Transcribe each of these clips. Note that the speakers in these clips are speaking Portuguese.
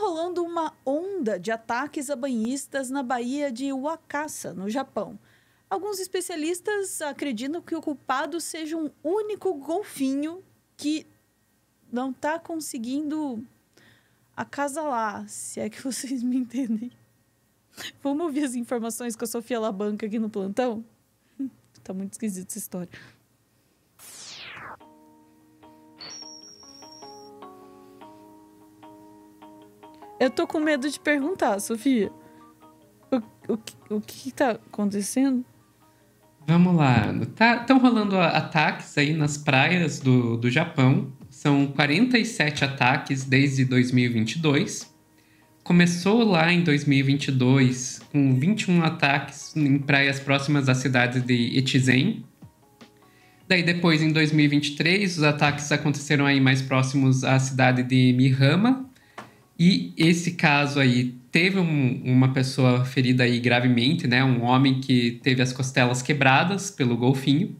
rolando uma onda de ataques a banhistas na Baía de Wakasa, no Japão. Alguns especialistas acreditam que o culpado seja um único golfinho que não está conseguindo acasalar, se é que vocês me entendem. Vamos ouvir as informações com a Sofia Labanca aqui no plantão? Está muito esquisito essa história. Eu tô com medo de perguntar, Sofia. O, o, o que, que tá acontecendo? Vamos lá. Estão tá, rolando ataques aí nas praias do, do Japão. São 47 ataques desde 2022. Começou lá em 2022 com 21 ataques em praias próximas à cidade de Echizen. Daí depois, em 2023, os ataques aconteceram aí mais próximos à cidade de Mihama, e esse caso aí teve um, uma pessoa ferida aí gravemente, né? Um homem que teve as costelas quebradas pelo golfinho.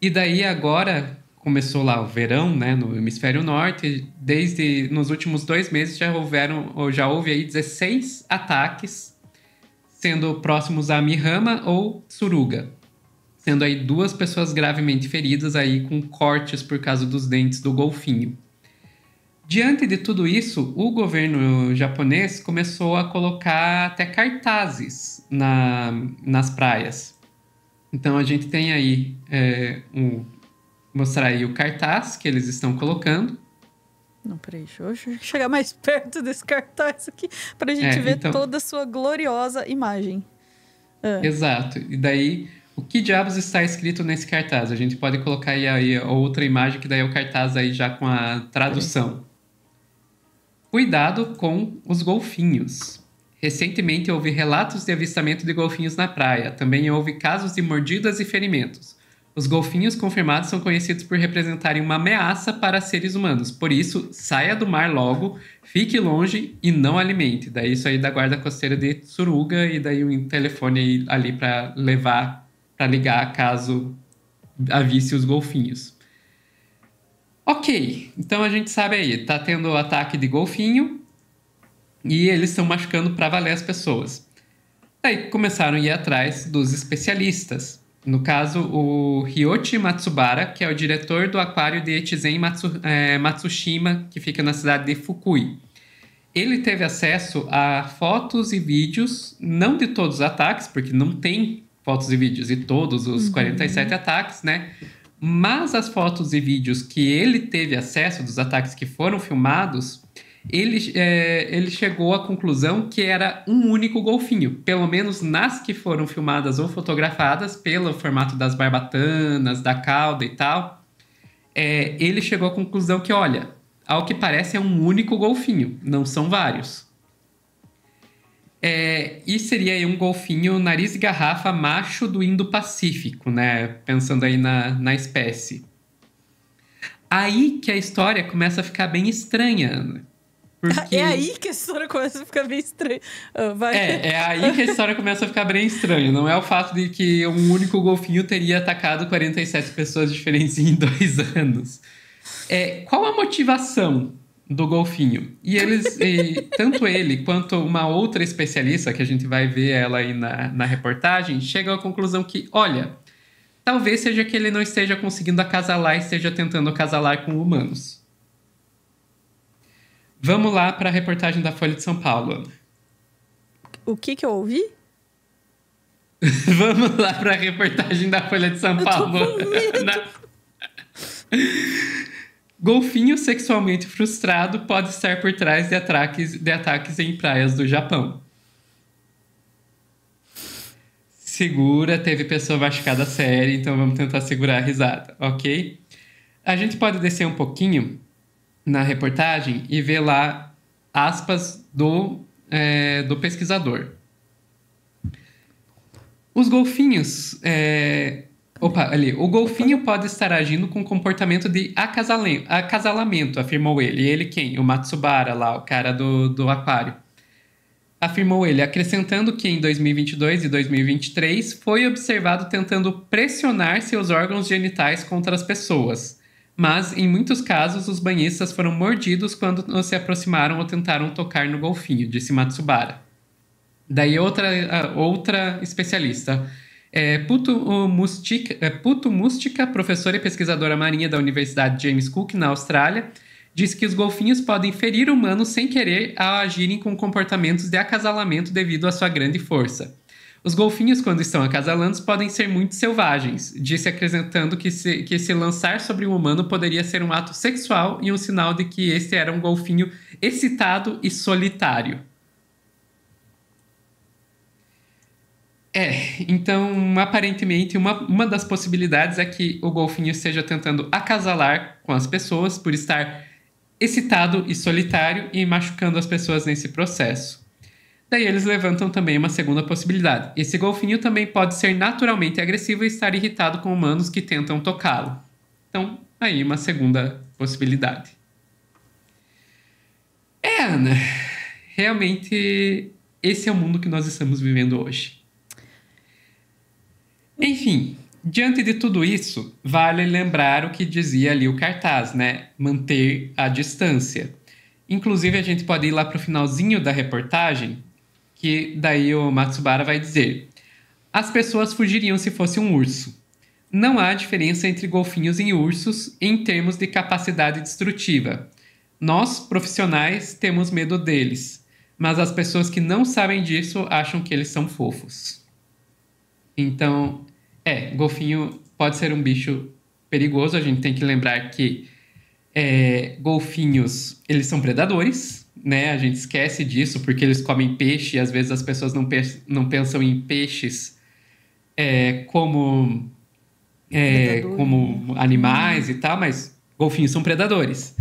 E daí agora começou lá o verão, né? No hemisfério norte, desde nos últimos dois meses já houveram, ou já houve aí 16 ataques, sendo próximos a Mihama ou Suruga, sendo aí duas pessoas gravemente feridas aí com cortes por causa dos dentes do golfinho. Diante de tudo isso, o governo japonês começou a colocar até cartazes na, nas praias. Então a gente tem aí é, um, mostrar aí o cartaz que eles estão colocando. Não, peraí, deixa eu chegar mais perto desse cartaz aqui para a gente é, ver então... toda a sua gloriosa imagem. Ah. Exato. E daí, o que diabos está escrito nesse cartaz? A gente pode colocar aí, aí outra imagem que daí é o cartaz aí já com a tradução. Cuidado com os golfinhos. Recentemente houve relatos de avistamento de golfinhos na praia. Também houve casos de mordidas e ferimentos. Os golfinhos confirmados são conhecidos por representarem uma ameaça para seres humanos. Por isso, saia do mar logo, fique longe e não alimente. Daí isso aí da guarda costeira de Suruga e daí um telefone ali para levar, para ligar caso avise os golfinhos. Ok, então a gente sabe aí, tá tendo ataque de golfinho e eles estão machucando para valer as pessoas. Daí começaram a ir atrás dos especialistas. No caso, o Ryochi Matsubara, que é o diretor do aquário de Etizen Matsu, é, Matsushima, que fica na cidade de Fukui. Ele teve acesso a fotos e vídeos, não de todos os ataques, porque não tem fotos e vídeos de todos os uhum. 47 ataques, né? mas as fotos e vídeos que ele teve acesso dos ataques que foram filmados, ele, é, ele chegou à conclusão que era um único golfinho, pelo menos nas que foram filmadas ou fotografadas, pelo formato das barbatanas, da cauda e tal. É, ele chegou à conclusão que, olha, ao que parece é um único golfinho, não são vários. É, e seria um golfinho nariz e garrafa macho do Indo-Pacífico, né? Pensando aí na, na espécie. Aí que a história começa a ficar bem estranha. Né? Porque... É aí que a história começa a ficar bem estranha. Ah, vai. É, é aí que a história começa a ficar bem estranha. Não é o fato de que um único golfinho teria atacado 47 pessoas diferentes em dois anos. É, qual a motivação do golfinho. E eles, e tanto ele quanto uma outra especialista, que a gente vai ver ela aí na, na reportagem, chegam à conclusão que, olha, talvez seja que ele não esteja conseguindo acasalar e esteja tentando acasalar com humanos. Vamos lá para a reportagem da Folha de São Paulo. O que que eu ouvi? Vamos lá para a reportagem da Folha de São Paulo. tô com medo. Na... Golfinho sexualmente frustrado pode estar por trás de ataques, de ataques em praias do Japão. Segura, teve pessoa machucada séria, então vamos tentar segurar a risada, ok? A gente pode descer um pouquinho na reportagem e ver lá aspas do, é, do pesquisador. Os golfinhos é, Opa, ali. O golfinho Opa. pode estar agindo com comportamento de acasalamento, afirmou ele. Ele quem? O Matsubara lá, o cara do, do aquário. Afirmou ele, acrescentando que em 2022 e 2023 foi observado tentando pressionar seus órgãos genitais contra as pessoas. Mas, em muitos casos, os banhistas foram mordidos quando se aproximaram ou tentaram tocar no golfinho, disse Matsubara. Daí outra, ah, outra especialista. É, Puto, Mustica, é, Puto Mustica, professora e pesquisadora marinha da Universidade James Cook, na Austrália, diz que os golfinhos podem ferir humanos sem querer ao agirem com comportamentos de acasalamento devido à sua grande força. Os golfinhos, quando estão acasalando, podem ser muito selvagens, disse acrescentando que se, que se lançar sobre um humano poderia ser um ato sexual e um sinal de que este era um golfinho excitado e solitário. É, então aparentemente uma, uma das possibilidades é que o golfinho esteja tentando acasalar com as pessoas por estar excitado e solitário e machucando as pessoas nesse processo. Daí eles levantam também uma segunda possibilidade. Esse golfinho também pode ser naturalmente agressivo e estar irritado com humanos que tentam tocá-lo. Então, aí uma segunda possibilidade. É, Ana, realmente esse é o mundo que nós estamos vivendo hoje. Enfim, diante de tudo isso, vale lembrar o que dizia ali o cartaz, né? Manter a distância. Inclusive, a gente pode ir lá para o finalzinho da reportagem, que daí o Matsubara vai dizer: As pessoas fugiriam se fosse um urso. Não há diferença entre golfinhos e ursos em termos de capacidade destrutiva. Nós, profissionais, temos medo deles, mas as pessoas que não sabem disso acham que eles são fofos. Então, é, golfinho pode ser um bicho perigoso. A gente tem que lembrar que é, golfinhos, eles são predadores, né? A gente esquece disso porque eles comem peixe e às vezes as pessoas não, pe não pensam em peixes é, como, é, como animais e tal, mas golfinhos são predadores.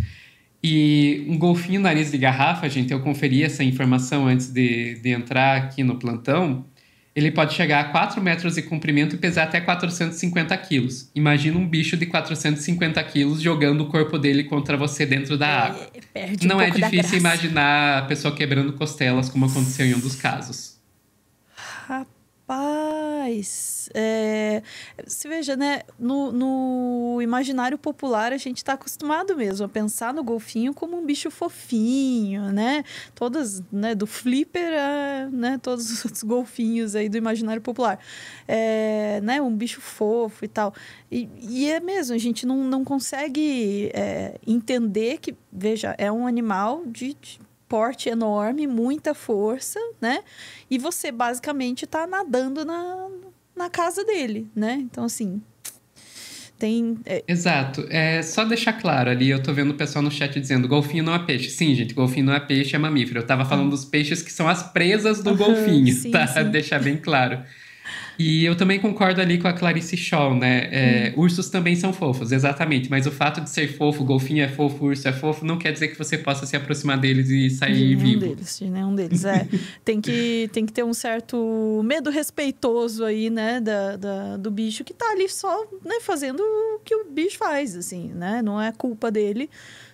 E um golfinho nariz de garrafa, gente, eu conferi essa informação antes de, de entrar aqui no plantão. Ele pode chegar a 4 metros de comprimento e pesar até 450 quilos. Imagina um bicho de 450 quilos jogando o corpo dele contra você dentro da é, água. Um Não é difícil imaginar a pessoa quebrando costelas, como aconteceu em um dos casos. Rapaz faz. É, se veja, né? No, no imaginário popular, a gente está acostumado mesmo a pensar no golfinho como um bicho fofinho, né? Todas, né? Do flipper a né, todos os golfinhos aí do imaginário popular. É, né? Um bicho fofo e tal. E, e é mesmo, a gente não, não consegue é, entender que, veja, é um animal de, de porte enorme, muita força, né? E você basicamente está nadando na, na casa dele, né? Então, assim, tem, é... Exato. É, só deixar claro ali, eu tô vendo o pessoal no chat dizendo golfinho não é peixe. Sim, gente, golfinho não é peixe, é mamífero. Eu tava falando ah. dos peixes que são as presas do uhum, golfinho, sim, tá? Sim. Deixar bem claro. E eu também concordo ali com a Clarice Shaw, né? É, hum. Ursos também são fofos, exatamente. Mas o fato de ser fofo, golfinho é fofo, urso é fofo, não quer dizer que você possa se aproximar deles e sair de vivo. Deles, de nenhum deles, é. tem, que, tem que ter um certo medo respeitoso aí, né? Da, da, do bicho que tá ali só né, fazendo o que o bicho faz, assim, né? Não é culpa dele.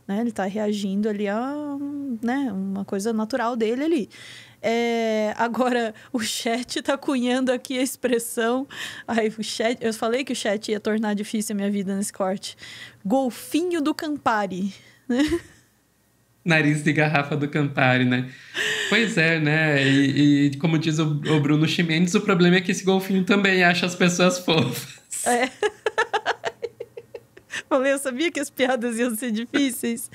Né? Ele está reagindo ali a né? uma coisa natural dele ali. É, agora, o chat está cunhando aqui a expressão. Ai, o chat, eu falei que o chat ia tornar difícil a minha vida nesse corte. Golfinho do Campari, né? Nariz de garrafa do Campari, né? Pois é, né? E, e como diz o, o Bruno Chimenez, o problema é que esse golfinho também acha as pessoas fofas. É. falei, eu sabia que as piadas iam ser difíceis.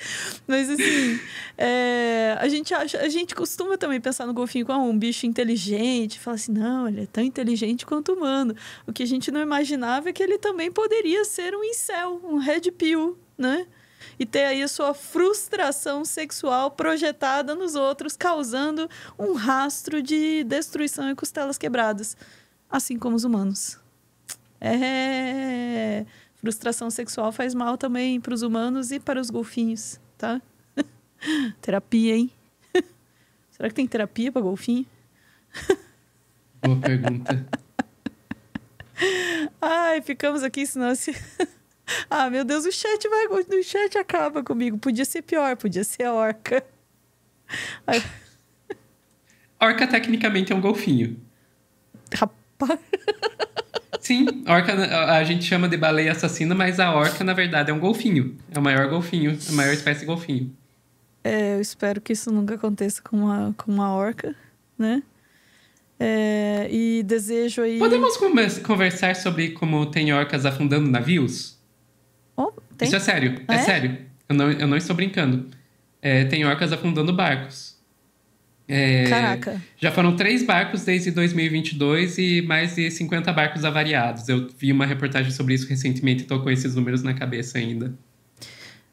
Mas assim, é, a, gente acha, a gente costuma também pensar no golfinho como um bicho inteligente. Fala assim, não, ele é tão inteligente quanto humano. O que a gente não imaginava é que ele também poderia ser um incel, um red pill, né? e ter aí a sua frustração sexual projetada nos outros, causando um rastro de destruição e costelas quebradas, assim como os humanos. É frustração sexual faz mal também para os humanos e para os golfinhos, tá? terapia, hein? Será que tem terapia para golfinho? Boa pergunta. Ai, ficamos aqui, senão se. ah, meu Deus, o chat vai. O chat acaba comigo. Podia ser pior, podia ser a orca. Ai. Orca tecnicamente é um golfinho. Rapaz. Sim, orca a gente chama de baleia assassina, mas a orca, na verdade, é um golfinho. É o maior golfinho, a maior espécie de golfinho. É, eu espero que isso nunca aconteça com uma, com uma orca, né? É, e desejo aí. Podemos conversar sobre como tem orcas afundando navios? Oh, tem? Isso é sério, é, ah, é sério. Eu não, eu não estou brincando. É, tem orcas afundando barcos. É, Caraca. Já foram três barcos desde 2022 e mais de 50 barcos avariados. Eu vi uma reportagem sobre isso recentemente e tô com esses números na cabeça ainda.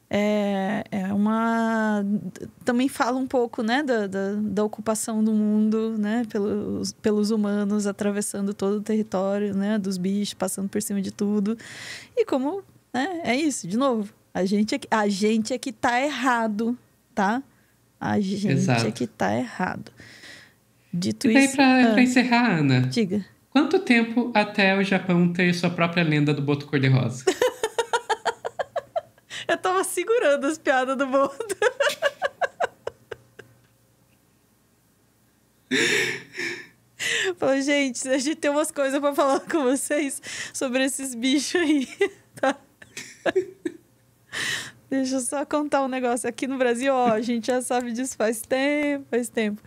É, é uma. Também fala um pouco né, da, da, da, ocupação do mundo né, pelos, pelos humanos, atravessando todo o território né, dos bichos, passando por cima de tudo. E como. Né, é isso, de novo. A gente é, a gente é que tá errado, tá? a gente é Exato. é que tá errado. Dito e daí, isso. Pra, ah, pra encerrar, Ana. Diga. Quanto tempo até o Japão ter sua própria lenda do Boto Cor-de-Rosa? Eu tava segurando as piadas do Boto. Falei, gente, a gente tem umas coisas para falar com vocês sobre esses bichos aí, tá? Deixa eu só contar um negócio aqui no Brasil, ó, a gente já sabe disso faz tempo, faz tempo.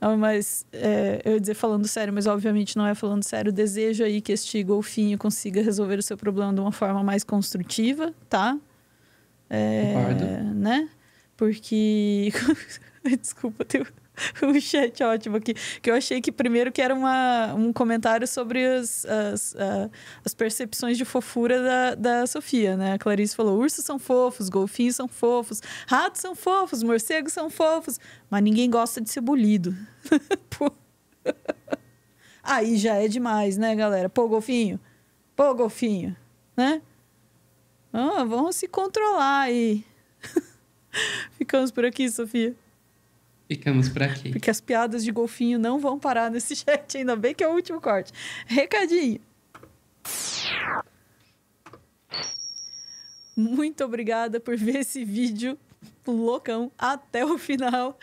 Não, mas é, eu ia dizer falando sério, mas obviamente não é falando sério. Desejo aí é que este golfinho consiga resolver o seu problema de uma forma mais construtiva, tá? É, né? Porque. Desculpa, tenho. o chat é ótimo aqui. Que eu achei que primeiro que era uma, um comentário sobre as, as, as percepções de fofura da, da Sofia, né? A Clarice falou: ursos são fofos, golfinhos são fofos, ratos são fofos, morcegos são fofos, mas ninguém gosta de ser bolido. Aí já é demais, né, galera? Pô, golfinho. Pô, golfinho, né? Ah, vamos se controlar aí. Ficamos por aqui, Sofia. Ficamos por aqui. Porque as piadas de golfinho não vão parar nesse chat, ainda bem que é o último corte. Recadinho. Muito obrigada por ver esse vídeo loucão até o final.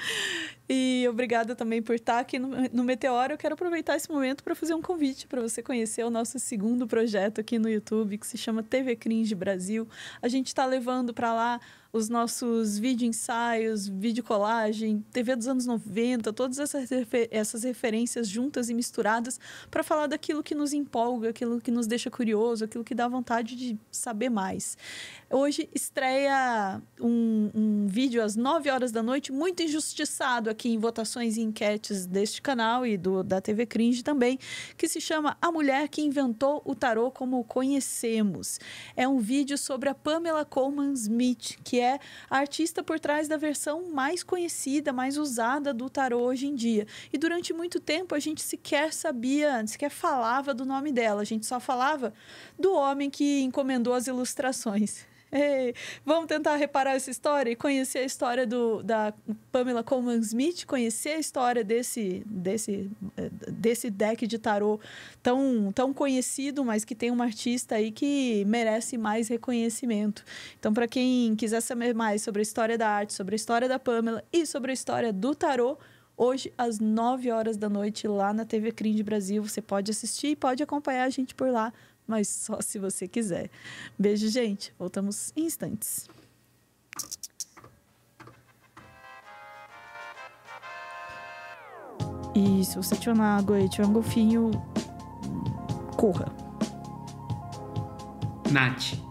E obrigada também por estar aqui no, Meteoro. Eu quero aproveitar esse momento para fazer um convite para você conhecer o nosso segundo projeto aqui no YouTube, que se chama TV Cringe Brasil. A gente está levando para lá os nossos vídeo ensaios, vídeo colagem, TV dos anos 90, todas essas, refer essas referências juntas e misturadas para falar daquilo que nos empolga, aquilo que nos deixa curioso, aquilo que dá vontade de saber mais. Hoje estreia um, um vídeo às 9 horas da noite, muito injustiçado aqui em votações e enquetes deste canal e do, da TV Cringe também, que se chama A Mulher que Inventou o Tarô como o Conhecemos. É um vídeo sobre a Pamela Coleman Smith, que é a artista por trás da versão mais conhecida, mais usada do tarô hoje em dia. E durante muito tempo a gente sequer sabia, sequer falava do nome dela, a gente só falava do homem que encomendou as ilustrações. Ei, vamos tentar reparar essa história e conhecer a história do, da Pamela Coleman Smith, conhecer a história desse, desse, eh, desse deck de tarô tão, tão conhecido, mas que tem uma artista aí que merece mais reconhecimento. Então, para quem quiser saber mais sobre a história da arte, sobre a história da Pamela e sobre a história do tarô, hoje às 9 horas da noite lá na TV Cringe Brasil, você pode assistir e pode acompanhar a gente por lá mas só se você quiser. Beijo, gente. Voltamos em instantes. E se você tiver uma água e tiver um golfinho, corra. Nath.